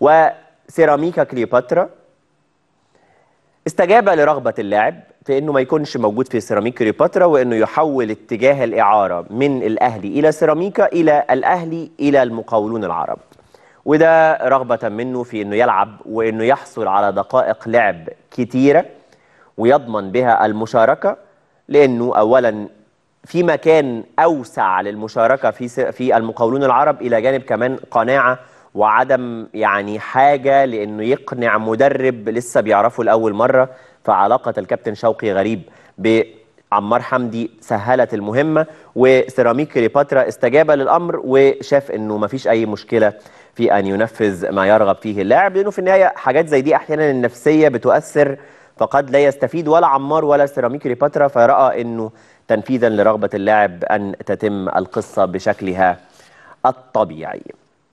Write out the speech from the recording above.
وسيراميكا كليوباترا استجاب لرغبة اللاعب في انه ما يكونش موجود في سيراميكا كليوباترا وانه يحول اتجاه الاعارة من الاهلي الى سيراميكا الى الاهلي الى المقاولون العرب وده رغبة منه في انه يلعب وانه يحصل على دقائق لعب كتيرة ويضمن بها المشاركة لانه اولا في مكان اوسع للمشاركة في في المقاولون العرب الى جانب كمان قناعة وعدم يعني حاجة لأنه يقنع مدرب لسه بيعرفه لأول مرة فعلاقة الكابتن شوقي غريب بعمار حمدي سهلت المهمة وسيراميك كليوباترا استجاب للأمر وشاف أنه مفيش أي مشكلة في أن ينفذ ما يرغب فيه اللاعب لأنه في النهاية حاجات زي دي أحيانا النفسية بتؤثر فقد لا يستفيد ولا عمار ولا سيراميك كليوباترا فرأى أنه تنفيذا لرغبة اللاعب أن تتم القصة بشكلها الطبيعي